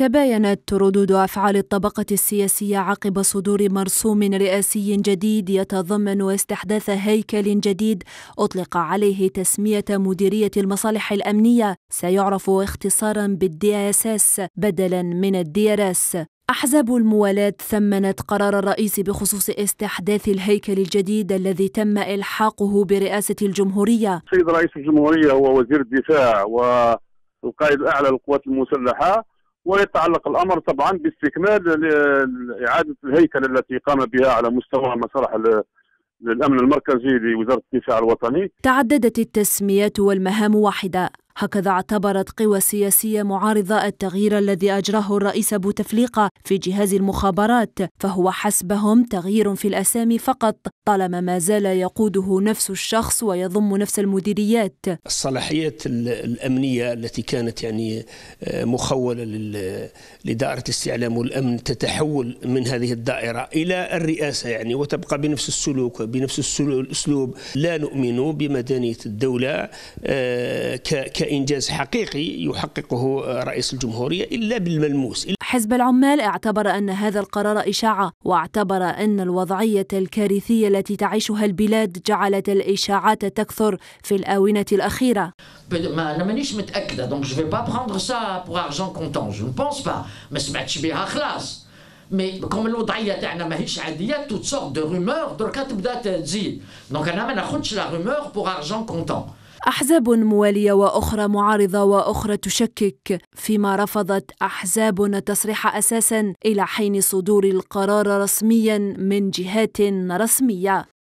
تباينت ردود أفعال الطبقة السياسية عقب صدور مرسوم رئاسي جديد يتضمن استحداث هيكل جديد أطلق عليه تسمية مديرية المصالح الأمنية سيعرف اختصارا بالدي اس اس بدلا من الدي اس أحزاب الموالاة ثمنت قرار الرئيس بخصوص استحداث الهيكل الجديد الذي تم إلحاقه برئاسة الجمهورية سيد رئيس الجمهورية هو وزير الدفاع والقائد الأعلى للقوات المسلحة ويتعلق الامر طبعا باستكمال اعاده الهيكل التي قام بها على مستوى مسرح للامن المركزي لوزاره الدفاع الوطني. تعددت التسميات والمهام واحده، هكذا اعتبرت قوى سياسية معارضة التغيير الذي أجراه الرئيس بوتفليقة في جهاز المخابرات فهو حسبهم تغيير في الأسامي فقط طالما ما زال يقوده نفس الشخص ويضم نفس المديريات الصلاحيات الأمنية التي كانت يعني آه، مخولة لدائرة الاستعلام والأمن تتحول من هذه الدائرة إلى الرئاسة يعني وتبقى بنفس السلوك وبنفس الأسلوب لا نؤمن بمدنية الدولة آه، ك إنجاز حقيقي يحققه رئيس الجمهورية إلا بالملموس حزب العمال اعتبر أن هذا القرار إشاعة واعتبر أن الوضعية الكارثية التي تعيشها البلاد جعلت الإشاعات تكثر في الآونة الأخيرة أنا مانيش متأكدة دونك جو با بروندر سا بور أرجون كونتون جو بونس با ما سمعتش بها خلاص مي كوم الوضعيه تاعنا ماهيش عاديه توت سورت دو رومور دركا تبدا تزيد دونك انا ما ناخذش لا رومور بور ارجون كونتون احزاب مواليه واخرى معارضه واخرى تشكك فيما رفضت احزاب التصريح اساسا الى حين صدور القرار رسميا من جهات رسميه